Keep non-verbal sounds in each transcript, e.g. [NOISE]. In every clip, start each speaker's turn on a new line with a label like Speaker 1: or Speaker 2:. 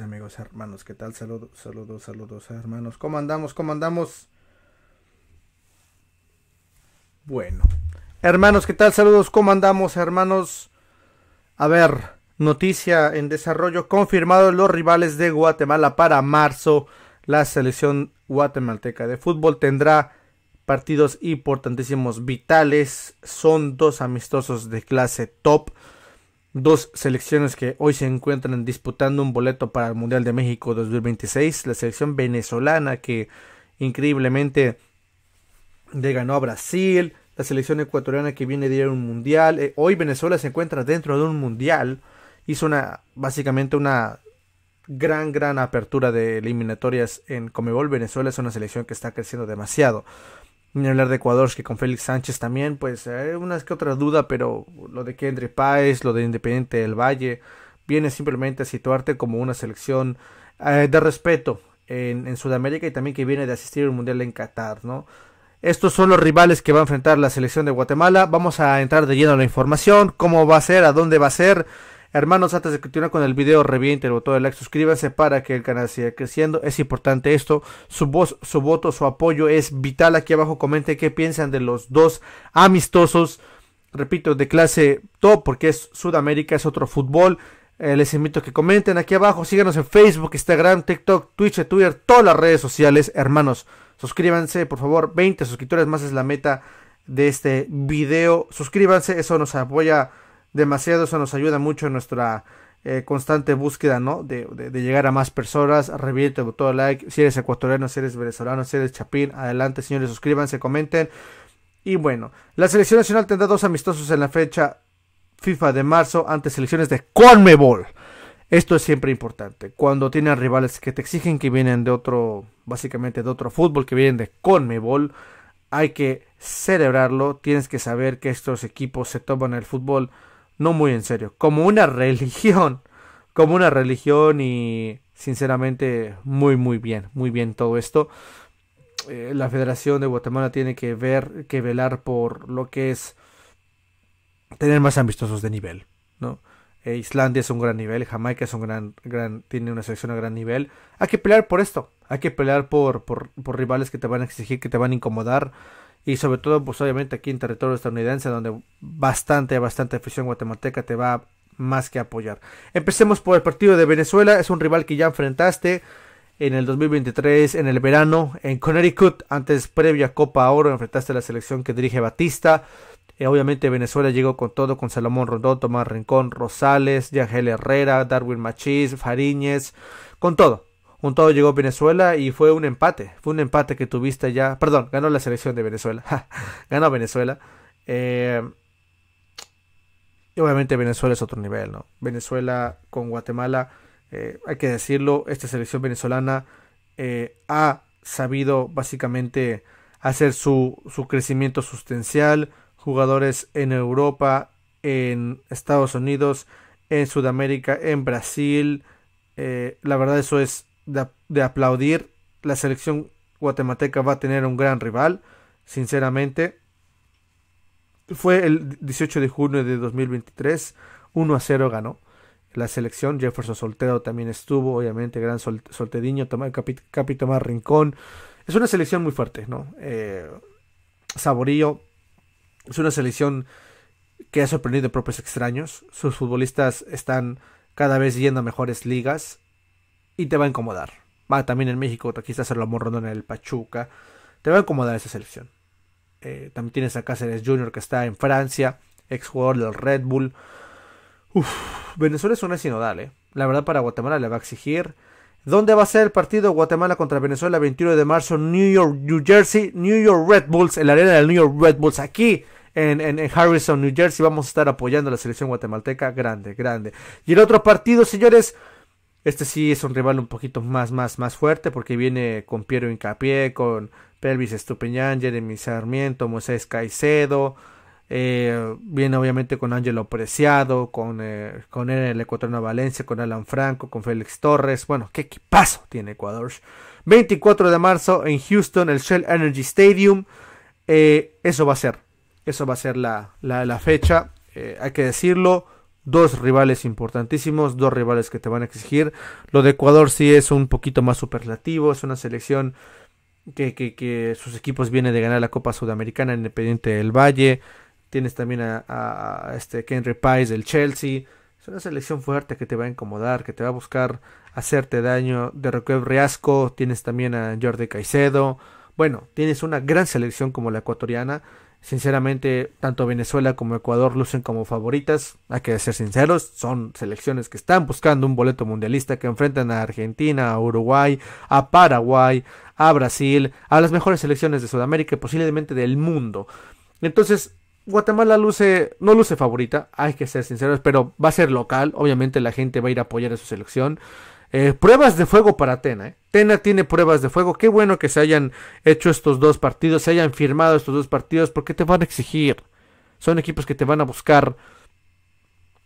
Speaker 1: amigos, hermanos, ¿qué tal? Saludos, saludos, saludos, hermanos. ¿Cómo andamos? ¿Cómo andamos? Bueno. Hermanos, ¿qué tal? Saludos, ¿cómo andamos, hermanos? A ver, noticia en desarrollo. confirmado los rivales de Guatemala para marzo. La selección guatemalteca de fútbol tendrá partidos importantísimos, vitales. Son dos amistosos de clase top dos selecciones que hoy se encuentran disputando un boleto para el Mundial de México 2026. La selección venezolana que increíblemente le ganó a Brasil. La selección ecuatoriana que viene de un mundial. Eh, hoy Venezuela se encuentra dentro de un mundial. Hizo una, básicamente una gran, gran apertura de eliminatorias en Comebol. Venezuela es una selección que está creciendo demasiado. Ni hablar de Ecuador, que con Félix Sánchez también, pues hay una que otra duda, pero lo de Kendry Páez, lo de Independiente del Valle, viene simplemente a situarte como una selección eh, de respeto en, Sudamérica y también que viene de asistir al Mundial en Qatar, ¿no? Estos son los rivales que va a enfrentar la selección de Guatemala. Vamos a entrar de lleno a la información, cómo va a ser, a dónde va a ser. Hermanos, antes de continuar con el video, reviente el botón de like, suscríbanse para que el canal siga creciendo. Es importante esto. Su voz, su voto, su apoyo es vital. Aquí abajo comenten qué piensan de los dos amistosos. Repito, de clase top, porque es Sudamérica, es otro fútbol. Eh, les invito a que comenten aquí abajo. Síganos en Facebook, Instagram, TikTok, Twitch, Twitter, todas las redes sociales. Hermanos, suscríbanse, por favor. 20 suscriptores más es la meta de este video. Suscríbanse, eso nos apoya demasiado, eso nos ayuda mucho en nuestra eh, constante búsqueda, ¿no? De, llegar a más personas, revierte, botón like, si eres ecuatoriano, si eres venezolano, si eres chapín, adelante señores, suscríbanse, comenten. Y bueno, la selección nacional tendrá dos amistosos en la fecha FIFA de marzo ante selecciones de Conmebol. Esto es siempre importante. Cuando tienes rivales que te exigen que vienen de otro, básicamente de otro fútbol, que vienen de Conmebol, hay que celebrarlo. Tienes que saber que estos equipos se toman el fútbol no muy en serio, como una [LAUGHS] religión, como una religión y sinceramente muy muy bien, muy bien todo esto. Eh, la Federación de Guatemala tiene que ver, que velar por lo que es tener más ambiciosos de nivel, ¿no? Eh, Islandia es un gran nivel, Jamaica es un gran, gran, tiene una selección a gran nivel. Hay que pelear por esto, hay que pelear por, por, por rivales que te van a exigir, que te van a incomodar y sobre todo pues obviamente aquí en territorio estadounidense donde bastante, bastante afición guatemalteca te va más que apoyar. Empecemos por el partido de Venezuela, es un rival que ya enfrentaste en el 2023, en el verano, en Connecticut, antes previa Copa Oro, enfrentaste a la selección que dirige Batista. Eh, obviamente Venezuela llegó con todo, con Salomón Rondón, Tomás Rincón, Rosales, Yangel Herrera, Darwin Machís, Fariñez, con todo. Un todo llegó Venezuela y fue un empate. Fue un empate que tuviste ya. Perdón, ganó la selección de Venezuela. [LAUGHS] ganó Venezuela. Eh, y obviamente Venezuela es otro nivel, ¿no? Venezuela con Guatemala, eh, hay que decirlo, esta selección venezolana eh, ha sabido básicamente hacer su, su crecimiento sustancial. Jugadores en Europa, en Estados Unidos, en Sudamérica, en Brasil. la verdad eso es de, aplaudir. La selección guatemalteca va a tener un gran rival, sinceramente. Fue el 18 de junio de 2023, 1 a 0 ganó la selección. Jefferson Soltero también estuvo, obviamente, gran sol, soltediño, Capito Rincón. Es una selección muy fuerte, ¿no? Eh, saborío. Es una selección que ha sorprendido a propios extraños. Sus futbolistas están cada vez yendo a mejores ligas y te va a incomodar. Va también en México, quizás Salomón Rondón en el Pachuca. Te va a incomodar esa selección. Eh, también tienes a Cáceres Junior que está en Francia, ex jugador del Red Bull. Uf, Venezuela es una sinodal, eh. La verdad para Guatemala le va a exigir. ¿Dónde va a ser el partido Guatemala contra Venezuela 21 de marzo? New York, New Jersey, New York Red Bulls, en la arena del New York Red Bulls, aquí en, en, Harrison, New Jersey. Vamos a estar apoyando a la selección guatemalteca. Grande, grande. Y el otro partido, señores, este sí es un rival un poquito más, más, más fuerte porque viene con Piero Incapié, con Pelvis Estupeñán, Jeremy Sarmiento, Moisés Caicedo, eh, viene obviamente con Ángelo Preciado, con, eh, con el ecuatoriano Valencia, con Alan Franco, con Félix Torres. Bueno, qué equipazo tiene Ecuador. 24 de marzo en Houston, el Shell Energy Stadium. Eh, eso va a ser, eso va a ser la, la fecha, hay que decirlo dos rivales importantísimos, dos rivales que te van a exigir. Lo de Ecuador sí es un poquito más superlativo, es una selección que, sus equipos vienen de ganar la Copa Sudamericana Independiente del Valle. Tienes también a, este Henry Pice del Chelsea. Es una selección fuerte que te va a incomodar, que te va a buscar hacerte daño. De Roqueb Riasco, tienes también a Jordi Caicedo. Bueno, tienes una gran selección como la ecuatoriana. Sinceramente, tanto Venezuela como Ecuador lucen como favoritas. Hay que ser sinceros, son selecciones que están buscando un boleto mundialista, que enfrentan a Argentina, a Uruguay, a Paraguay, a Brasil, a las mejores selecciones de Sudamérica y posiblemente del mundo. Entonces, Guatemala luce, no luce favorita, hay que ser sinceros, pero va a ser local. Obviamente la gente va a ir a apoyar a su selección. Eh, pruebas de fuego para Atena, ¿eh? Tena tiene pruebas de fuego. Qué bueno que se hayan hecho estos dos partidos, se hayan firmado estos dos partidos, porque te van a exigir. Son equipos que te van a buscar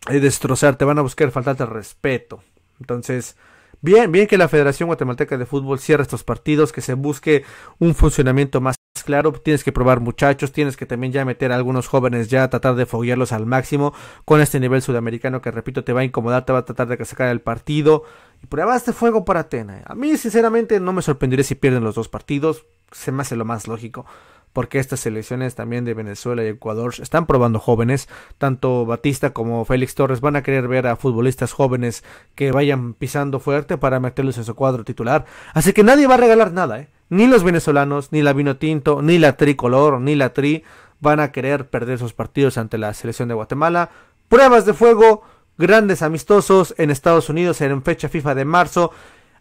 Speaker 1: eh, destrozar, te van a buscar faltarte de respeto. Entonces, bien, bien que la Federación Guatemalteca de Fútbol cierre estos partidos, que se busque un funcionamiento más claro, tienes que probar muchachos, tienes que también ya meter a algunos jóvenes ya, tratar de foguearlos al máximo con este nivel sudamericano que, repito, te va a incomodar, te va a tratar de sacar el partido. Y pruebaste fuego para Atena. ¿eh? A mí, sinceramente, no me sorprendería si pierden los dos partidos, se me hace lo más lógico porque estas selecciones también de Venezuela y Ecuador están probando jóvenes, tanto Batista como Félix Torres van a querer ver a futbolistas jóvenes que vayan pisando fuerte para meterlos en su cuadro titular, así que nadie va a regalar nada, ¿eh? Ni los venezolanos, ni la tinto ni la Tricolor, ni la Tri van a querer perder sus partidos ante la selección de Guatemala. Pruebas de fuego, grandes amistosos en Estados Unidos en fecha FIFA de marzo.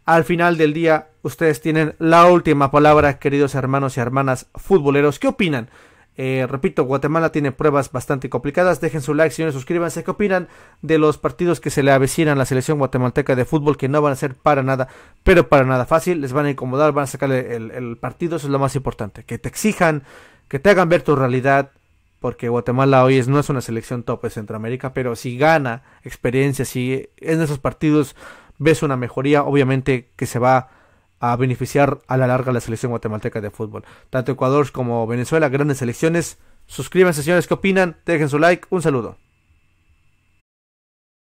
Speaker 1: Al final del día, ustedes tienen la última palabra, queridos hermanos y hermanas futboleros. ¿Qué opinan? Eh, repito, Guatemala tiene pruebas bastante complicadas. Dejen su like, señores, suscríbanse. ¿Qué opinan de los partidos que se le avecinan a la selección guatemalteca de fútbol que no van a ser para nada, pero para nada fácil? Les van a incomodar, van a sacarle el, partido. Eso es lo más importante. Que te exijan, que te hagan ver tu realidad. Porque Guatemala hoy es, no es una selección top de Centroamérica, pero si gana experiencia, si en esos partidos ves una mejoría, obviamente que se va a a beneficiar a la larga la selección guatemalteca de fútbol. Tanto Ecuador como Venezuela, grandes selecciones. Suscríbanse, señores, ¿qué opinan? Dejen su like. Un saludo.